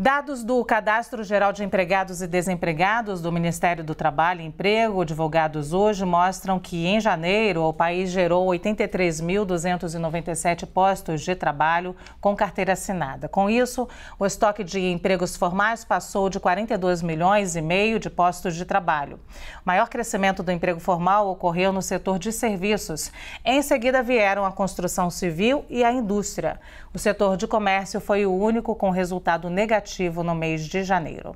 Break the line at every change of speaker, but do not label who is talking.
Dados do Cadastro Geral de Empregados e Desempregados do Ministério do Trabalho e Emprego, divulgados hoje, mostram que em janeiro o país gerou 83.297 postos de trabalho com carteira assinada. Com isso, o estoque de empregos formais passou de 42 milhões e meio de postos de trabalho. O maior crescimento do emprego formal ocorreu no setor de serviços. Em seguida vieram a construção civil e a indústria. O setor de comércio foi o único com resultado negativo negativo no mês de janeiro.